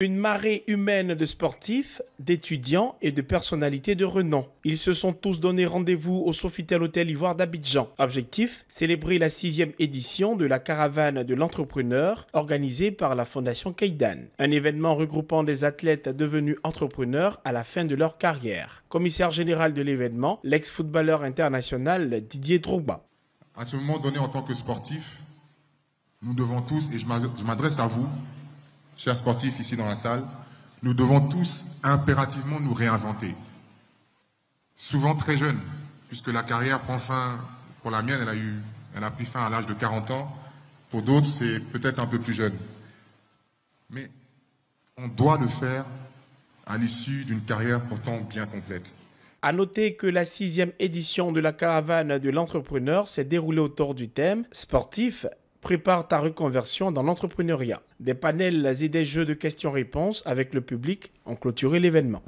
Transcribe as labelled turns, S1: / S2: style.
S1: Une marée humaine de sportifs, d'étudiants et de personnalités de renom. Ils se sont tous donné rendez-vous au Sofitel Hôtel Ivoire d'Abidjan. Objectif célébrer la sixième édition de la caravane de l'entrepreneur organisée par la Fondation Kaidan. Un événement regroupant des athlètes devenus entrepreneurs à la fin de leur carrière. Commissaire général de
S2: l'événement, l'ex-footballeur international Didier Drouba. À ce moment donné, en tant que sportif, nous devons tous, et je m'adresse à vous, chers sportifs ici dans la salle, nous devons tous impérativement nous réinventer. Souvent très jeunes, puisque la carrière prend fin, pour la mienne, elle a, eu, elle a pris fin à l'âge de 40 ans, pour d'autres, c'est peut-être un peu plus jeune. Mais on doit le faire à l'issue d'une carrière pourtant bien complète. À noter
S1: que la sixième édition de la caravane de l'entrepreneur s'est déroulée autour du thème sportif Prépare ta reconversion dans l'entrepreneuriat. Des panels et des jeux de questions-réponses avec le public ont clôturé l'événement.